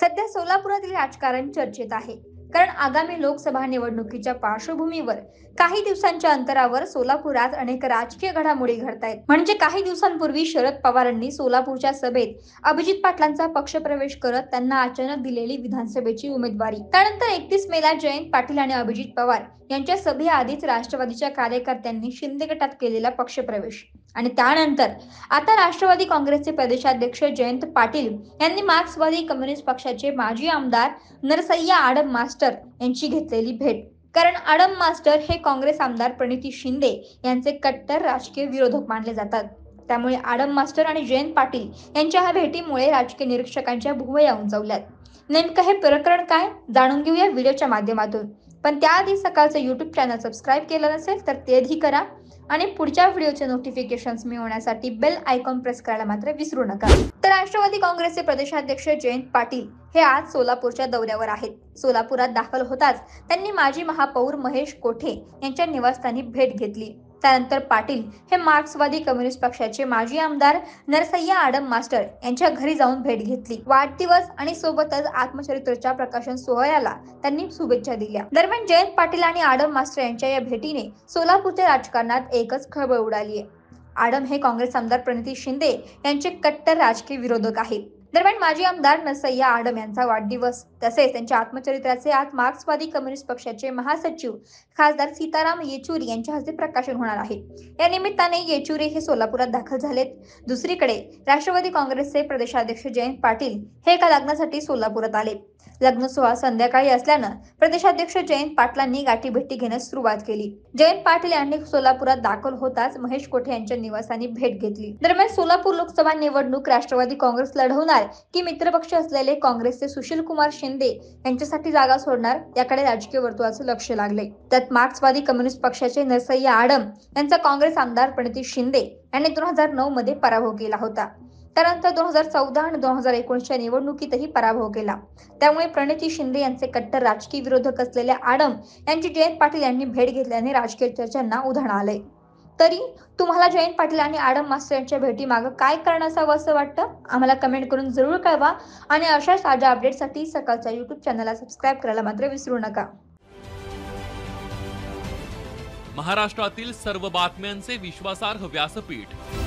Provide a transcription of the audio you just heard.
सध्या सोलापुरातील राजकारण चर्चेत आहे कारण आगामी लोकसभा निवडणुकीच्या पार्श्वभूमीवर काही दिवसांच्या अंतरावर सोलापुरात अनेक राजकीय घडामोडी आहेत म्हणजे काही दिवसांपूर्वी शरद पवारांनी सोलापूरच्या सभेत अभिजित पाटलांचा पक्षप्रवेश करत त्यांना अचानक दिलेली विधानसभेची उमेदवारी त्यानंतर एकतीस मेला जयंत पाटील आणि अभिजित पवार यांच्या सभेआधीच राष्ट्रवादीच्या कार्यकर्त्यांनी शिंदे गटात केलेला पक्षप्रवेश आणि त्यानंतर आता राष्ट्रवादी काँग्रेसचे प्रदेशाध्यक्ष जयंत पाटील यांनी मार्क्सवादी कम्युनिस्ट पक्षाचे माजी आमदार नरसय्या आडम मास्टर यांची घेतलेली भेट कारण आडम मास्टर हे काँग्रेस आमदार प्रणिती शिंदे यांचे कट्टर राजकीय विरोधक मानले जातात त्यामुळे आडम मास्टर आणि जयंत पाटील यांच्या ह्या भेटीमुळे राजकीय निरीक्षकांच्या भुवया उंचावल्यात नेमकं हे प्रकरण काय जाणून घेऊया व्हिडिओच्या माध्यमातून पण त्याआधी सकाळचं युट्यूब चॅनल सबस्क्राईब केलं नसेल तर तेही करा आणि पुढच्या व्हिडिओचे नोटिफिकेशन्स मिळवण्यासाठी बेल आयकॉन प्रेस करायला मात्र विसरू नका तर राष्ट्रवादी काँग्रेसचे प्रदेशाध्यक्ष जयंत पाटील हे आज सोलापूरच्या दौऱ्यावर आहेत सोलापुरात दाखल होताच त्यांनी माजी महापौर महेश कोठे यांच्या निवासस्थानी भेट घेतली त्यानंतर पाटील हे मार्क्सवादी कम्युनिस्ट पक्षाचे माजी आमदार नरसय्या आडम मास्टर यांच्या घरी जाऊन भेट घेतली वाढदिवस आणि सोबतच आत्मचरित्राच्या प्रकाशन सोहळ्याला त्यांनी शुभेच्छा दिल्या दरम्यान जयंत पाटील आणि आडम मास्टर यांच्या या भेटीने सोलापूरच्या राजकारणात एकच खळबळ उडालीये आडम हे काँग्रेस आमदार प्रणिती शिंदे यांचे कट्टर राजकीय विरोधक आहेत दरम्यान माजी आमदार नसय्या आडम यांचा वाढदिवस तसेच त्यांच्या आत्मचरित्राचे आज मार्क्सवादी कम्युनिस्ट पक्षाचे महासचिव खासदार सीताराम येचुरी यांच्या हस्ते प्रकाशन होणार आहे या निमित्ताने येचुरी हे सोलापुरात दाखल झालेत दुसरीकडे राष्ट्रवादी काँग्रेसचे प्रदेशाध्यक्ष जयंत पाटील हे एका लग्नासाठी सोलापुरात आले लग्न सोहळा संध्याकाळी असल्यानं प्रदेशाध्यक्ष जयंत पाटलांनी गाठीभेटी घेण्यास सुरुवात केली जयंत पाटील यांनी सोलापुरात दाखल होताच महेश कोठे यांच्या निवासानी भेट घेतली दरम्यान सोलापूर लोकसभा निवडणूक राष्ट्रवादी काँग्रेस लढवणार की मित्रपक्ष असलेले काँग्रेसचे सुशील कुमार शिंदे यांच्यासाठी जागा सोडणार याकडे राजकीय वर्तुळाचे लक्ष लागले त्यात मार्क्सवादी कम्युनिस्ट पक्षाचे नरसय्या आडम यांचा काँग्रेस आमदार प्रणिती शिंदे यांनी दोन हजार नऊ मध्ये पराभव केला होता त्यानंतर दोन हजार चौदा आणि दोन हजार एकोणीसच्या निवडणुकीतही पराभव केला त्यामुळे प्रणिती शिंदे यांचे कट्टर राजकीय विरोधक असलेले आडम यांची जयंत पाटील यांनी भेट घेतल्याने राजकीय चर्चांना उधाण आले तरी तुम्हाला जयंत पाटील आणि आडम मास्टर यांच्या भेटीमागं काय कारण असावं असं वाटतं आम्हाला कमेंट करून जरूर कळवा आणि अशा ताज्या अपडेटसाठी सकाळच्या युट्यूब चॅनलला सबस्क्राईब करायला मात्र विसरू नका महाराष्ट्रातील सर्व बातम्यांचे विश्वासार्ह व्यासपीठ